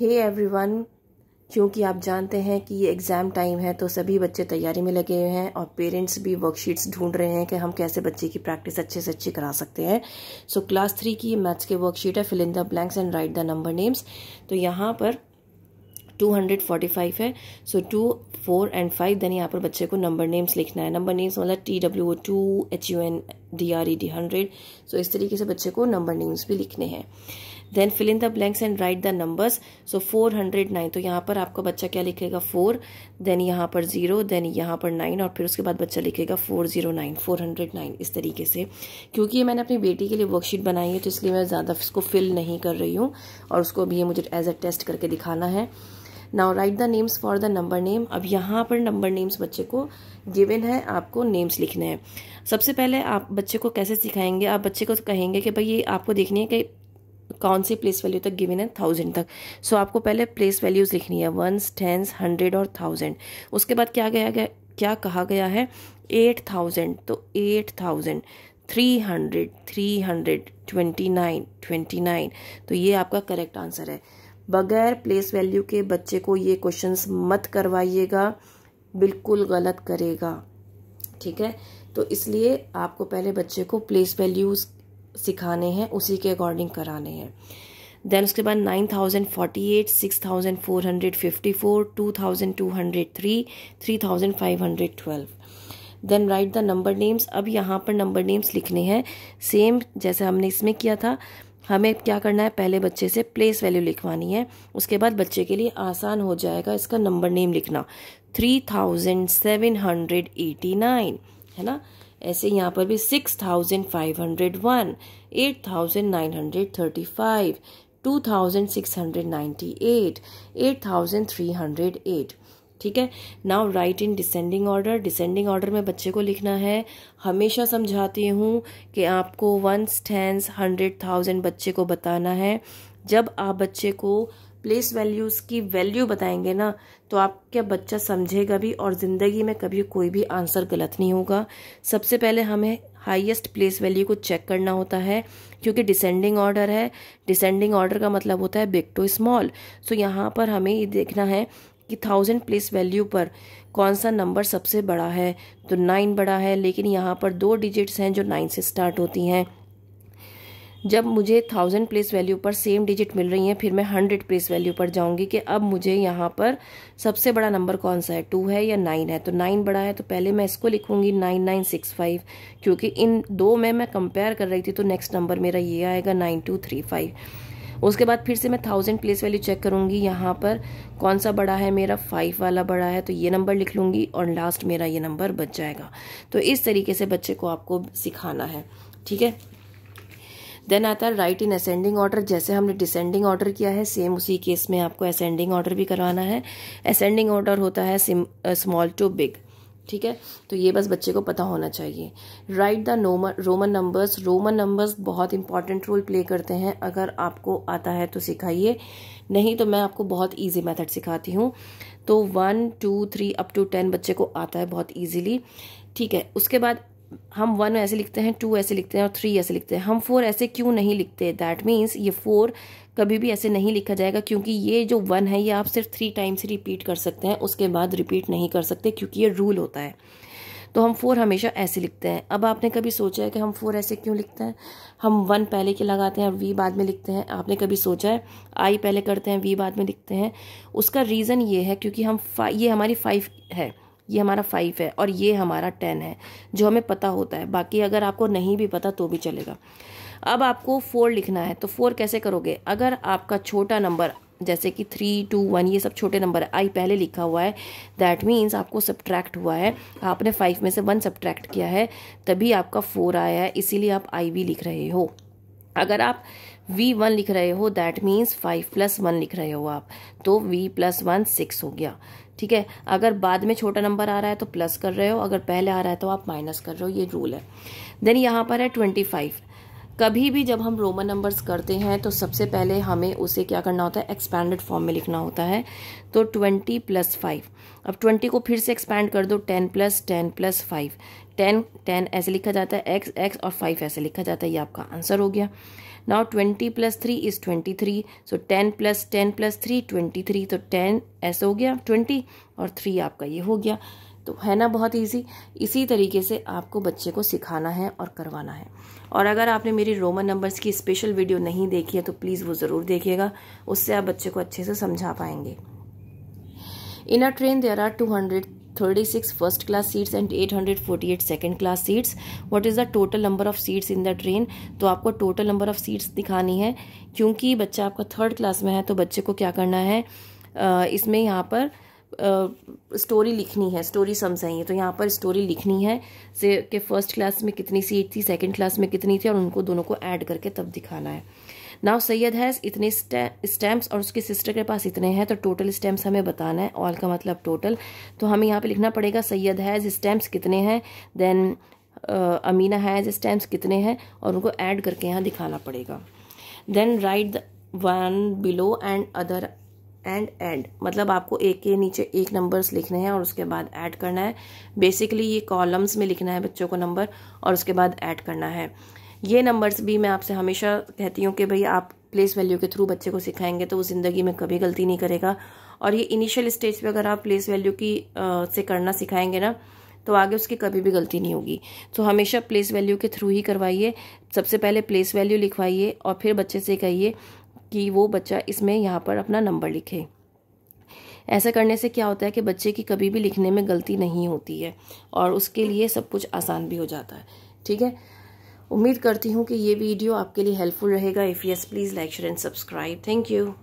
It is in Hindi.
हे एवरीवन क्योंकि आप जानते हैं कि ये एग्ज़ाम टाइम है तो सभी बच्चे तैयारी में लगे हुए हैं और पेरेंट्स भी वर्कशीट्स ढूंढ रहे हैं कि हम कैसे बच्चे की प्रैक्टिस अच्छे से अच्छी करा सकते हैं सो क्लास थ्री की मैथ्स के वर्कशीट है fill in the blanks and write the number names तो यहाँ पर 245 है so two four and five then यहाँ पर बच्चे को नंबर नेम्स लिखना है नंबर नेम्स मतलब T W two H U N D R E D hundred so इस तरीके से बच्चे को नंबर नेम्स भी लिखने हैं then fill in the blanks and write the numbers so four hundred nine तो यहाँ पर आपका बच्चा क्या लिखेगा फोर देन यहाँ पर जीरो देन यहाँ पर नाइन और फिर उसके बाद बच्चा लिखेगा four zero nine four hundred nine इस तरीके से क्योंकि ये मैंने अपनी बेटी के लिए वर्कशीट बनाई है तो इसलिए मैं ज़्यादा इसको फिल नहीं कर रही हूँ और उसको अभी ये मुझे एज अ टेस्ट करके दिखाना है now write the names for the number name अब यहाँ पर नंबर नेम्स बच्चे को गिवन है आपको नेम्स लिखने हैं सबसे पहले आप बच्चे को कैसे सिखाएंगे आप बच्चे को कहेंगे कि भाई ये आपको देखनी है कि कौन सी प्लेस वैल्यू तक गिवन है थाउजेंड तक सो so, आपको पहले प्लेस वैल्यूज़ लिखनी है वंस टेंस हंड्रेड और थाउजेंड उसके बाद क्या गया गया क्या कहा गया है एट थाउजेंड तो eight thousand three hundred three hundred twenty nine twenty nine तो ये आपका करेक्ट आंसर है बगैर प्लेस वैल्यू के बच्चे को ये क्वेश्चंस मत करवाइएगा बिल्कुल गलत करेगा ठीक है तो इसलिए आपको पहले बच्चे को प्लेस वैल्यूज सिखाने हैं उसी के अकॉर्डिंग कराने हैं देन उसके बाद nine thousand forty eight six thousand four hundred fifty four two thousand two hundred three three thousand five hundred twelve then write the number names अब यहाँ पर नंबर नेम्स लिखने हैं सेम जैसे हमने इसमें किया था हमें क्या करना है पहले बच्चे से प्लेस वैल्यू लिखवानी है उसके बाद बच्चे के लिए आसान हो जाएगा इसका नंबर नेम लिखना three thousand seven hundred eighty nine है ना ऐसे यहाँ पर भी six thousand five hundred one eight thousand nine hundred thirty five two thousand six hundred ninety eight eight thousand three hundred eight ठीक है now write in descending order descending order में बच्चे को लिखना है हमेशा समझाती हूँ कि आपको वंस टेंस हंड्रेड थाउजेंड बच्चे को बताना है जब आप बच्चे को प्लेस वैल्यूज़ की वैल्यू बताएंगे ना तो आपका बच्चा समझेगा भी और ज़िंदगी में कभी कोई भी आंसर गलत नहीं होगा सबसे पहले हमें हाईएस्ट प्लेस वैल्यू को चेक करना होता है क्योंकि डिसेंडिंग ऑर्डर है डिसेंडिंग ऑर्डर का मतलब होता है बिग टू स्मॉल सो यहाँ पर हमें ये देखना है कि थाउजेंड प्लेस वैल्यू पर कौन सा नंबर सबसे बड़ा है तो नाइन बड़ा है लेकिन यहाँ पर दो डिजिट्स हैं जो नाइन से स्टार्ट होती हैं जब मुझे थाउजेंड प्लेस वैल्यू पर सेम डिजिट मिल रही है फिर मैं हंड्रेड प्लेस वैल्यू पर जाऊंगी कि अब मुझे यहाँ पर सबसे बड़ा नंबर कौन सा है टू है या नाइन है तो नाइन बड़ा है तो पहले मैं इसको लिखूंगी नाइन नाइन सिक्स फाइव क्योंकि इन दो में मैं कंपेयर कर रही थी तो नेक्स्ट नंबर मेरा ये आएगा नाइन टू थ्री फाइव उसके बाद फिर से मैं थाउजेंड प्लेस वैल्यू चेक करूंगी यहाँ पर कौन सा बड़ा है मेरा फाइव वाला बड़ा है तो ये नंबर लिख लूंगी और लास्ट मेरा ये नंबर बच जाएगा तो इस तरीके से बच्चे को आपको सिखाना है ठीक है देन आता है राइट इन असेंडिंग ऑर्डर जैसे हमने डिसेंडिंग ऑर्डर किया है सेम उसी केस में आपको असेंडिंग ऑर्डर भी करवाना है असेंडिंग ऑर्डर होता है स्मॉल टू बिग ठीक है तो ये बस बच्चे को पता होना चाहिए राइट द नोमन रोमन नंबर्स रोमन नंबर्स बहुत इंपॉर्टेंट रोल प्ले करते हैं अगर आपको आता है तो सिखाइए नहीं तो मैं आपको बहुत ईजी मेथड सिखाती हूँ तो one two three up to ten बच्चे को आता है बहुत ईजिली ठीक है उसके बाद हम वन ऐसे लिखते हैं टू ऐसे लिखते हैं और थ्री ऐसे लिखते हैं हम फोर ऐसे क्यों नहीं लिखते दैट मीन्स ये फोर कभी भी ऐसे नहीं लिखा जाएगा क्योंकि ये जो वन है ये आप सिर्फ थ्री टाइम्स रिपीट कर सकते हैं उसके बाद रिपीट नहीं कर सकते क्योंकि ये रूल होता है तो हम फोर हमेशा ऐसे लिखते हैं अब आपने कभी सोचा है कि हम फोर ऐसे क्यों लिखते हैं हम वन पहले के लगाते हैं और वी बाद में लिखते हैं आपने कभी सोचा है आई पहले करते हैं वी बाद में लिखते हैं उसका रीज़न ये है क्योंकि हम ये हमारी फाइव है ये हमारा फाइव है और ये हमारा टेन है जो हमें पता होता है बाकी अगर आपको नहीं भी पता तो भी चलेगा अब आपको फोर लिखना है तो फोर कैसे करोगे अगर आपका छोटा नंबर जैसे कि थ्री टू वन ये सब छोटे नंबर आई पहले लिखा हुआ है दैट मीन्स आपको सब्ट्रैक्ट हुआ है आपने फाइव में से वन सब्ट्रैक्ट किया है तभी आपका फोर आया है इसीलिए आप आई भी लिख रहे हो अगर आप v1 लिख रहे हो दैट मीन्स 5 प्लस वन लिख रहे हो आप तो v प्लस वन सिक्स हो गया ठीक है अगर बाद में छोटा नंबर आ रहा है तो प्लस कर रहे हो अगर पहले आ रहा है तो आप माइनस कर रहे हो ये रूल है देन यहाँ पर है ट्वेंटी फाइव कभी भी जब हम रोमन नंबर्स करते हैं तो सबसे पहले हमें उसे क्या करना होता है एक्सपैंडेड फॉर्म में लिखना होता है तो ट्वेंटी प्लस फाइव अब ट्वेंटी को फिर से एक्सपैंड कर दो ten plus ten plus five ten ten ऐसे लिखा जाता है एक्स एक्स और फाइव ऐसे लिखा जाता है ये आपका आंसर हो गया now twenty plus three is twenty three so ten plus ten plus three twenty three तो टेन ऐसे हो गया ट्वेंटी और थ्री आपका ये हो गया तो है ना बहुत इजी इसी तरीके से आपको बच्चे को सिखाना है और करवाना है और अगर आपने मेरी रोमन नंबर्स की स्पेशल वीडियो नहीं देखी है तो प्लीज़ वो ज़रूर देखिएगा उससे आप बच्चे को अच्छे से समझा पाएंगे in a train there are two hundred seats and eight hundred forty eight second class seats what is the total number of seats in the train तो आपको टोटल नंबर ऑफ़ सीट्स दिखानी है क्योंकि बच्चा आपका थर्ड क्लास में है तो बच्चे को क्या करना है इसमें यहाँ पर स्टोरी लिखनी है स्टोरी समझाइए तो यहाँ पर स्टोरी लिखनी है से कि फर्स्ट क्लास में कितनी सीट थी सेकंड क्लास में कितनी थी और उनको दोनों को ऐड करके तब दिखाना है नाव सैयद हैज़ इतने स्टैम्प्स और उसके सिस्टर के पास इतने हैं तो टोटल स्टैम्प्स हमें बताना है ऑल का मतलब टोटल तो हमें यहाँ पे लिखना पड़ेगा सैयद हैज़ स्टैम्प्स कितने हैं देन अमीना हैज़ स्टैम्प्स कितने हैं और उनको ऐड करके यहाँ दिखाना पड़ेगा then write one below and other and add मतलब आपको एक के नीचे एक नंबर्स लिखने हैं और उसके बाद ऐड करना है बेसिकली ये कॉलम्स में लिखना है बच्चों को नंबर और उसके बाद ऐड करना है ये नंबर्स भी मैं आपसे हमेशा कहती हूँ कि भाई आप प्लेस वैल्यू के थ्रू बच्चे को सिखाएंगे तो वो ज़िंदगी में कभी गलती नहीं करेगा और ये इनिशियल स्टेज पर अगर आप प्लेस वैल्यू की आ, से करना सिखाएंगे ना तो आगे उसकी कभी भी गलती नहीं होगी तो हमेशा प्लेस वैल्यू के थ्रू ही करवाइए सबसे पहले प्लेस वैल्यू लिखवाइए और फिर बच्चे से कहिए कि वो बच्चा इसमें यहाँ पर अपना नंबर लिखे ऐसा करने से क्या होता है कि बच्चे की कभी भी लिखने में गलती नहीं होती है और उसके लिए सब कुछ आसान भी हो जाता है ठीक है उम्मीद करती हूँ कि ये वीडियो आपके लिए हेल्पफुल रहेगा if yes please like share and subscribe thank you